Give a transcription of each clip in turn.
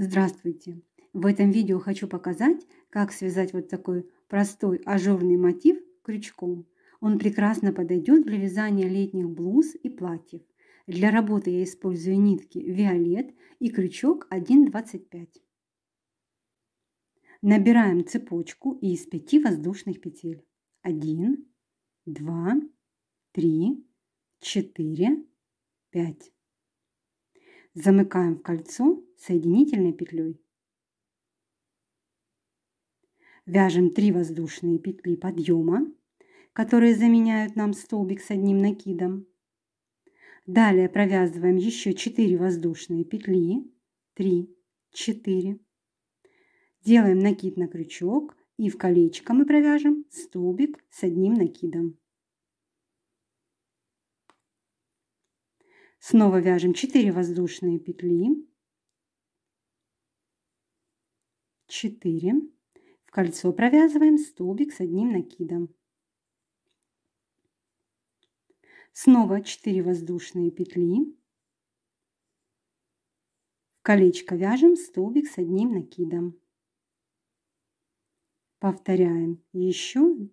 Здравствуйте! В этом видео хочу показать, как связать вот такой простой ажурный мотив крючком. Он прекрасно подойдет для вязания летних блуз и платьев. Для работы я использую нитки Виолет и крючок 1,25. Набираем цепочку из 5 воздушных петель. 1, 2, 3, 4, 5. Замыкаем в кольцо соединительной петлей. Вяжем 3 воздушные петли подъема, которые заменяют нам столбик с одним накидом. Далее провязываем еще 4 воздушные петли. 3, 4. Делаем накид на крючок и в колечко мы провяжем столбик с одним накидом. Снова вяжем 4 воздушные петли. 4. В кольцо провязываем столбик с одним накидом. Снова 4 воздушные петли. В колечко вяжем столбик с одним накидом. Повторяем еще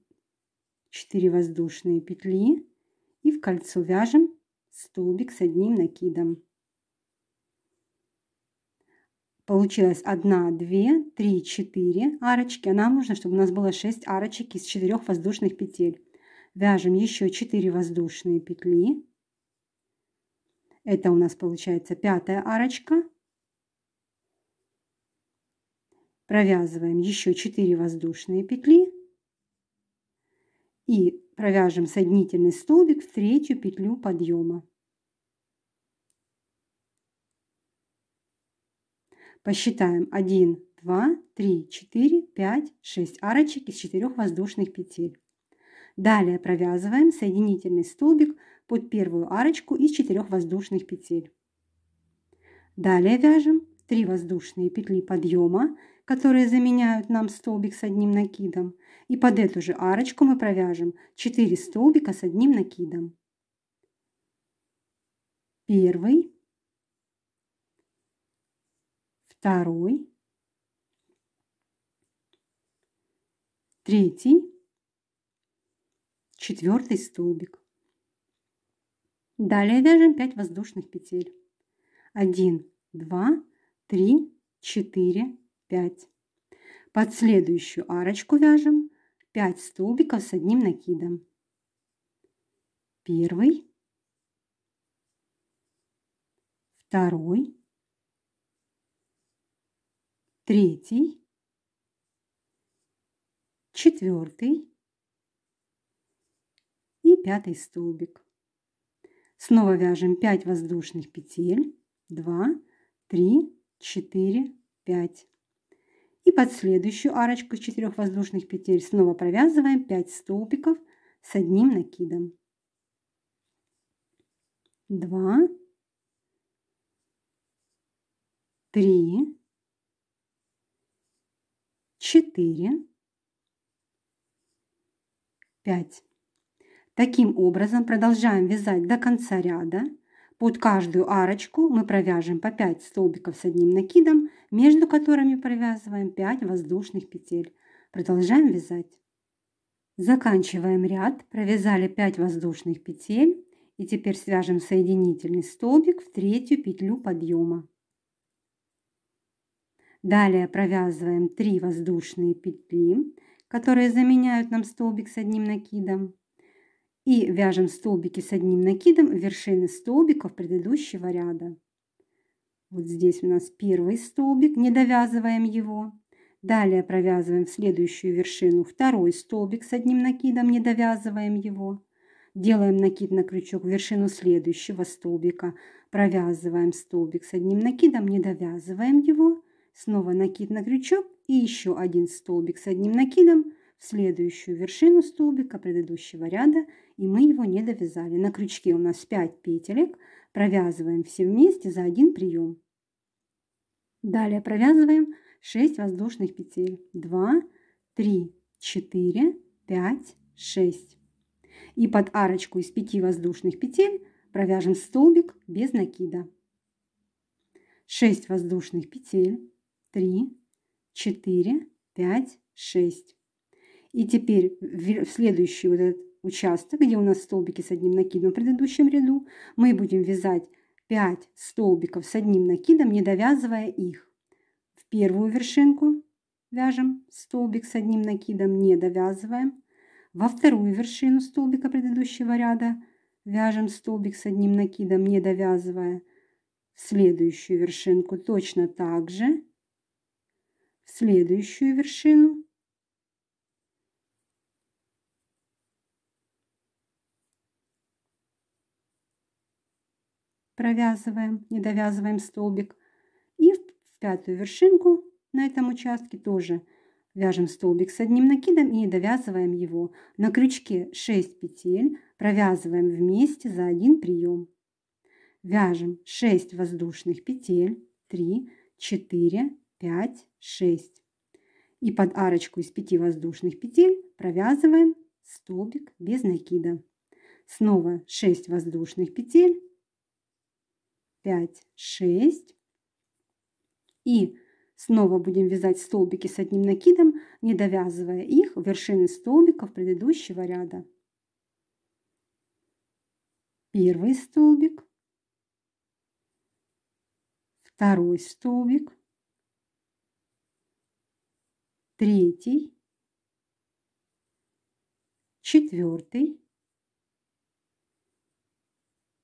4 воздушные петли и в кольцо вяжем столбик с одним накидом. Получилось 1, 2, 3, 4 арочки. А нам нужно, чтобы у нас было 6 арочек из 4 воздушных петель. Вяжем еще 4 воздушные петли. Это у нас получается пятая арочка. Провязываем еще 4 воздушные петли. И Провяжем соединительный столбик в третью петлю подъема. Посчитаем 1, 2, 3, 4, 5, 6 арочек из 4 воздушных петель. Далее провязываем соединительный столбик под первую арочку из 4 воздушных петель. Далее вяжем 3 воздушные петли подъема, которые заменяют нам столбик с одним накидом, и под эту же арочку мы провяжем 4 столбика с одним накидом. Первый, второй, третий, четвертый столбик. Далее вяжем 5 воздушных петель. 1, 2, 3, 4, 5. Под следующую арочку вяжем 5 столбиков с одним накидом. Первый, второй, третий, четвертый и пятый столбик. Снова вяжем 5 воздушных петель. 2, 3, 4, 5 под следующую арочку из четырех воздушных петель снова провязываем 5 столбиков с одним накидом. 2, 3, 4, 5. Таким образом продолжаем вязать до конца ряда. Под каждую арочку мы провяжем по 5 столбиков с одним накидом, между которыми провязываем 5 воздушных петель. Продолжаем вязать. Заканчиваем ряд, провязали 5 воздушных петель и теперь свяжем соединительный столбик в третью петлю подъема. Далее провязываем 3 воздушные петли, которые заменяют нам столбик с одним накидом и вяжем столбики с одним накидом вершины столбиков предыдущего ряда. Вот здесь у нас первый столбик, не довязываем его. Далее провязываем в следующую вершину второй столбик с одним накидом, не довязываем его. Делаем накид на крючок в вершину следующего столбика, провязываем столбик с одним накидом, не довязываем его. Снова накид на крючок и еще один столбик с одним накидом в следующую вершину столбика предыдущего ряда и мы его не довязали. На крючке у нас 5 петелек, провязываем все вместе за один прием. Далее провязываем 6 воздушных петель. 2, 3, 4, 5, 6. И под арочку из 5 воздушных петель провяжем столбик без накида. 6 воздушных петель. 3, 4, 5, 6. И теперь в следующий вот этот участок, где у нас столбики с одним накидом в предыдущем ряду, мы будем вязать 5 столбиков с одним накидом, не довязывая их. В первую вершинку вяжем столбик с одним накидом, не довязываем. Во вторую вершину столбика предыдущего ряда вяжем столбик с одним накидом, не довязывая. В следующую вершинку точно так же. В следующую вершину провязываем, не довязываем столбик. И в пятую вершинку на этом участке тоже вяжем столбик с одним накидом и не довязываем его. На крючке 6 петель провязываем вместе за один прием. Вяжем 6 воздушных петель, 3, 4, 5, 6. И под арочку из 5 воздушных петель провязываем столбик без накида. Снова 6 воздушных петель, 5, 6. И снова будем вязать столбики с одним накидом, не довязывая их в вершины столбиков предыдущего ряда. Первый столбик, второй столбик, третий, четвертый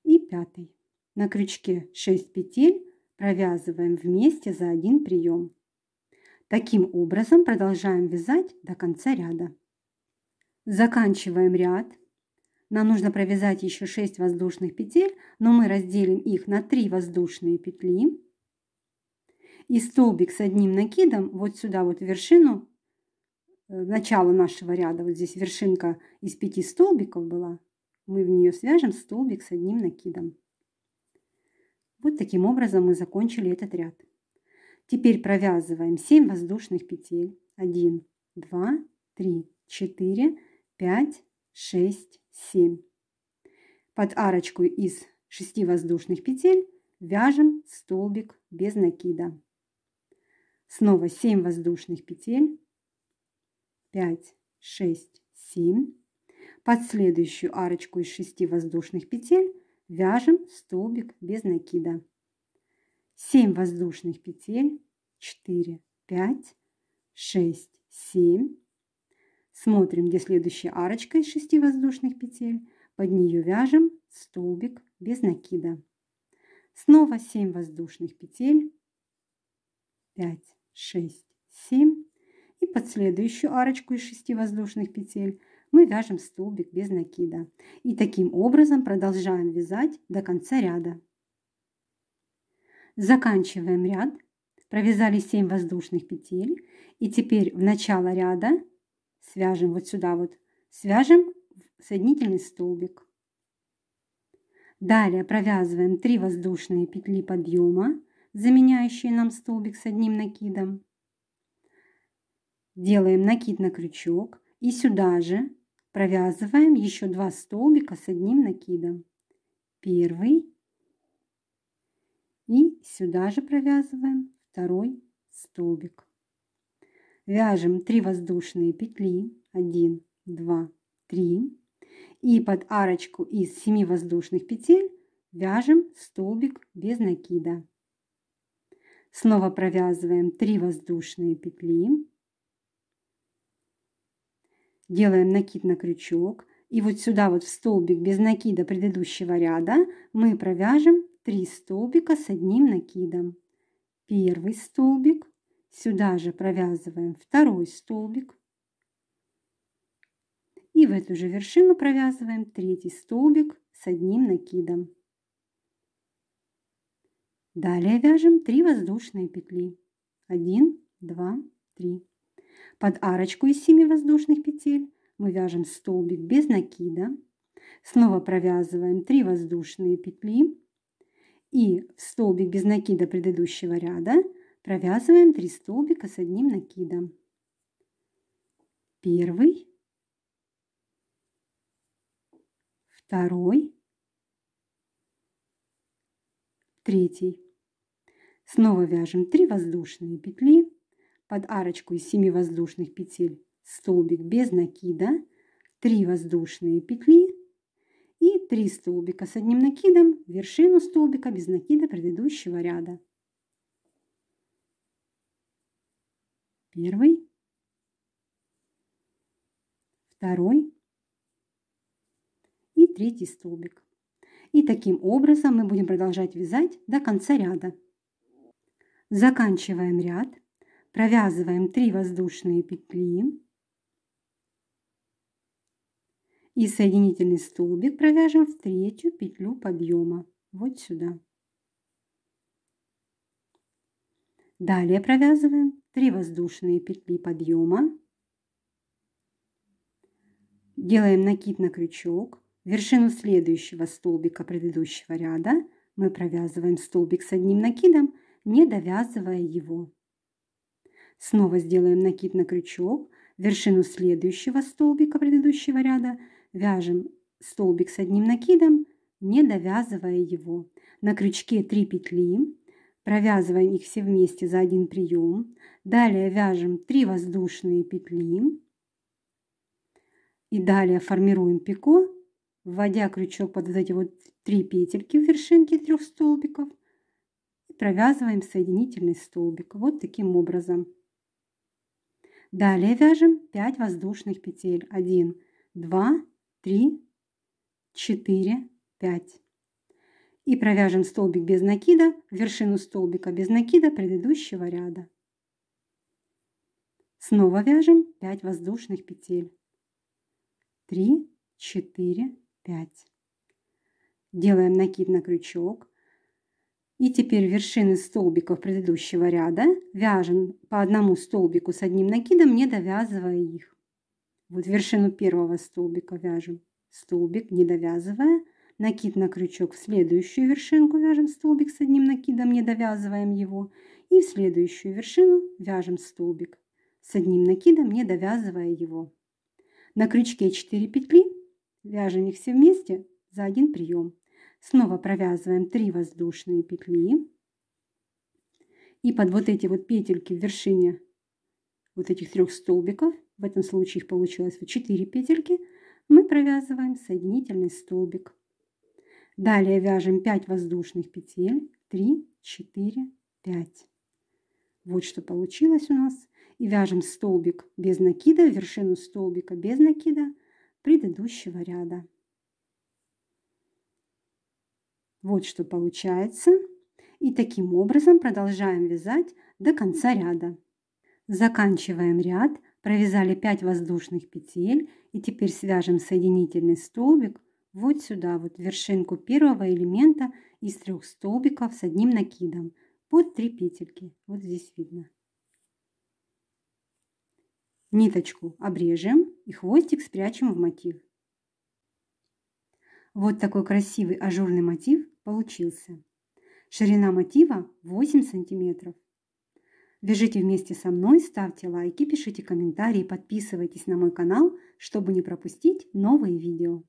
и пятый. На крючке 6 петель провязываем вместе за один прием. Таким образом продолжаем вязать до конца ряда. Заканчиваем ряд. Нам нужно провязать еще 6 воздушных петель, но мы разделим их на 3 воздушные петли. И столбик с одним накидом вот сюда вот вершину, э, начало нашего ряда, вот здесь вершинка из 5 столбиков была, мы в нее свяжем столбик с одним накидом. Вот таким образом мы закончили этот ряд. Теперь провязываем 7 воздушных петель. 1, 2, 3, 4, 5, 6, 7. Под арочку из 6 воздушных петель вяжем столбик без накида. Снова 7 воздушных петель. 5, 6, 7. Под следующую арочку из 6 воздушных петель Вяжем столбик без накида. 7 воздушных петель, 4, 5, 6, 7. Смотрим, где следующая арочка из 6 воздушных петель. Под нее вяжем столбик без накида. Снова 7 воздушных петель, 5, 6, 7. И под следующую арочку из 6 воздушных петель мы вяжем столбик без накида. И таким образом продолжаем вязать до конца ряда. Заканчиваем ряд, провязали 7 воздушных петель. И теперь в начало ряда свяжем вот сюда вот, свяжем соединительный столбик. Далее провязываем 3 воздушные петли подъема, заменяющие нам столбик с одним накидом. Делаем накид на крючок и сюда же Провязываем еще два столбика с одним накидом. Первый. И сюда же провязываем второй столбик. Вяжем 3 воздушные петли. 1, 2, 3. И под арочку из 7 воздушных петель вяжем столбик без накида. Снова провязываем 3 воздушные петли. Делаем накид на крючок. И вот сюда вот в столбик без накида предыдущего ряда мы провяжем 3 столбика с одним накидом. Первый столбик. Сюда же провязываем второй столбик. И в эту же вершину провязываем третий столбик с одним накидом. Далее вяжем 3 воздушные петли. 1, 2, 3. Под арочку из семи воздушных петель мы вяжем столбик без накида. Снова провязываем 3 воздушные петли. И в столбик без накида предыдущего ряда провязываем 3 столбика с одним накидом. Первый, второй, третий. Снова вяжем 3 воздушные петли под арочку из 7 воздушных петель столбик без накида, 3 воздушные петли и 3 столбика с одним накидом вершину столбика без накида предыдущего ряда. Первый, второй и третий столбик. И таким образом мы будем продолжать вязать до конца ряда. Заканчиваем ряд провязываем 3 воздушные петли и соединительный столбик провяжем в третью петлю подъема вот сюда далее провязываем 3 воздушные петли подъема делаем накид на крючок вершину следующего столбика предыдущего ряда мы провязываем столбик с одним накидом не довязывая его Снова сделаем накид на крючок, вершину следующего столбика предыдущего ряда вяжем столбик с одним накидом, не довязывая его. На крючке 3 петли, провязываем их все вместе за один прием. Далее вяжем 3 воздушные петли. И далее формируем пико, вводя крючок под вот эти вот 3 петельки в вершинке трех столбиков. И провязываем соединительный столбик. Вот таким образом. Далее вяжем 5 воздушных петель. 1, 2, 3, 4, 5. И провяжем столбик без накида, в вершину столбика без накида предыдущего ряда. Снова вяжем 5 воздушных петель. 3, 4, 5. Делаем накид на крючок, и теперь вершины столбиков предыдущего ряда вяжем по одному столбику с одним накидом, не довязывая их. Вот вершину первого столбика вяжем столбик, не довязывая. Накид на крючок в следующую вершинку вяжем столбик с одним накидом, не довязываем его. И в следующую вершину вяжем столбик с одним накидом, не довязывая его. На крючке 4 петли вяжем их все вместе за один прием. Снова провязываем 3 воздушные петли. И под вот эти вот петельки в вершине вот этих трех столбиков, в этом случае их получилось вот 4 петельки, мы провязываем соединительный столбик. Далее вяжем 5 воздушных петель, 3, 4, 5. Вот что получилось у нас. И вяжем столбик без накида, вершину столбика без накида предыдущего ряда. Вот что получается. И таким образом продолжаем вязать до конца ряда. Заканчиваем ряд, провязали 5 воздушных петель и теперь свяжем соединительный столбик вот сюда, вот вершинку первого элемента из трех столбиков с одним накидом под 3 петельки. Вот здесь видно. Ниточку обрежем и хвостик спрячем в мотив. Вот такой красивый ажурный мотив получился. Ширина мотива 8 сантиметров. Вяжите вместе со мной, ставьте лайки, пишите комментарии, подписывайтесь на мой канал, чтобы не пропустить новые видео.